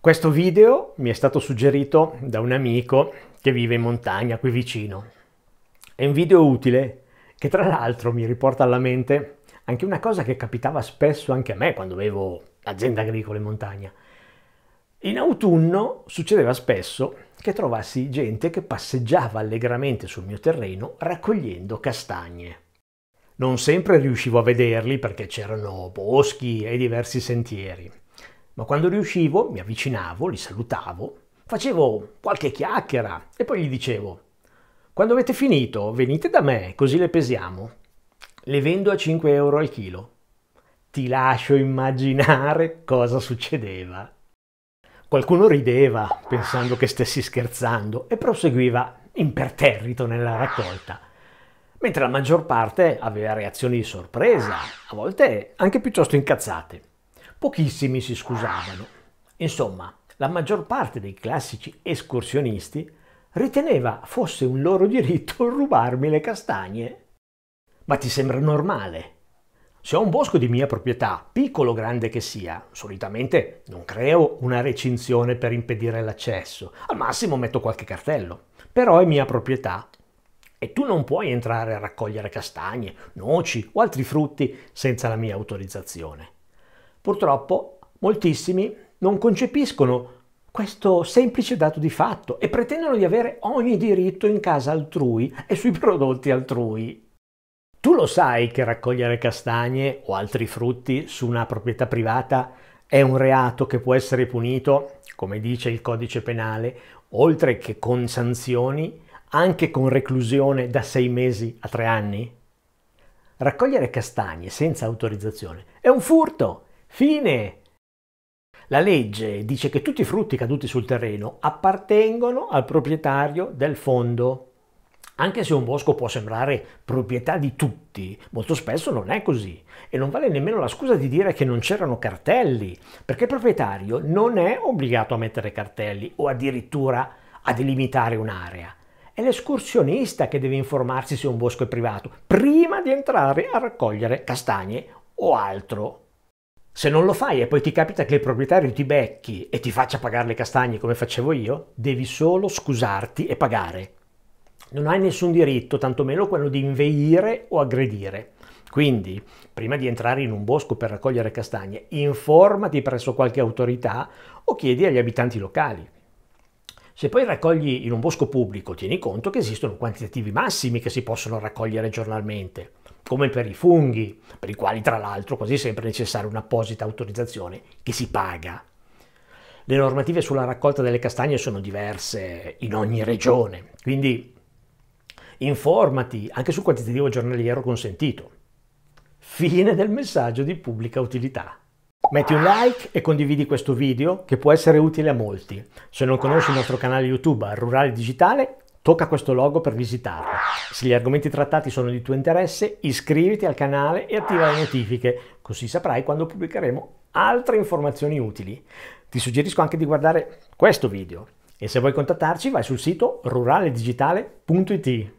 Questo video mi è stato suggerito da un amico che vive in montagna qui vicino. È un video utile che tra l'altro mi riporta alla mente anche una cosa che capitava spesso anche a me quando avevo azienda agricola in montagna. In autunno succedeva spesso che trovassi gente che passeggiava allegramente sul mio terreno raccogliendo castagne. Non sempre riuscivo a vederli perché c'erano boschi e diversi sentieri ma quando riuscivo mi avvicinavo, li salutavo, facevo qualche chiacchiera e poi gli dicevo, quando avete finito venite da me così le pesiamo. Le vendo a 5 euro al chilo. Ti lascio immaginare cosa succedeva. Qualcuno rideva, pensando che stessi scherzando, e proseguiva imperterrito nella raccolta, mentre la maggior parte aveva reazioni di sorpresa, a volte anche piuttosto incazzate pochissimi si scusavano. Insomma, la maggior parte dei classici escursionisti riteneva fosse un loro diritto rubarmi le castagne. Ma ti sembra normale? Se ho un bosco di mia proprietà, piccolo o grande che sia, solitamente non creo una recinzione per impedire l'accesso. Al massimo metto qualche cartello. Però è mia proprietà e tu non puoi entrare a raccogliere castagne, noci o altri frutti senza la mia autorizzazione. Purtroppo moltissimi non concepiscono questo semplice dato di fatto e pretendono di avere ogni diritto in casa altrui e sui prodotti altrui. Tu lo sai che raccogliere castagne o altri frutti su una proprietà privata è un reato che può essere punito, come dice il codice penale, oltre che con sanzioni, anche con reclusione da sei mesi a tre anni? Raccogliere castagne senza autorizzazione è un furto Fine! La legge dice che tutti i frutti caduti sul terreno appartengono al proprietario del fondo. Anche se un bosco può sembrare proprietà di tutti, molto spesso non è così e non vale nemmeno la scusa di dire che non c'erano cartelli, perché il proprietario non è obbligato a mettere cartelli o addirittura a delimitare un'area. È l'escursionista che deve informarsi se un bosco è privato prima di entrare a raccogliere castagne o altro. Se non lo fai e poi ti capita che il proprietario ti becchi e ti faccia pagare le castagne come facevo io, devi solo scusarti e pagare. Non hai nessun diritto, tantomeno quello di inveire o aggredire. Quindi, prima di entrare in un bosco per raccogliere castagne, informati presso qualche autorità o chiedi agli abitanti locali. Se poi raccogli in un bosco pubblico, tieni conto che esistono quantitativi massimi che si possono raccogliere giornalmente come per i funghi, per i quali tra l'altro quasi sempre è necessaria un'apposita autorizzazione che si paga. Le normative sulla raccolta delle castagne sono diverse in ogni regione, quindi informati anche sul quantitativo giornaliero consentito. Fine del messaggio di pubblica utilità. Metti un like e condividi questo video che può essere utile a molti. Se non conosci il nostro canale YouTube Rurale Digitale, Tocca questo logo per visitarlo. Se gli argomenti trattati sono di tuo interesse, iscriviti al canale e attiva le notifiche, così saprai quando pubblicheremo altre informazioni utili. Ti suggerisco anche di guardare questo video e se vuoi contattarci vai sul sito ruraledigitale.it.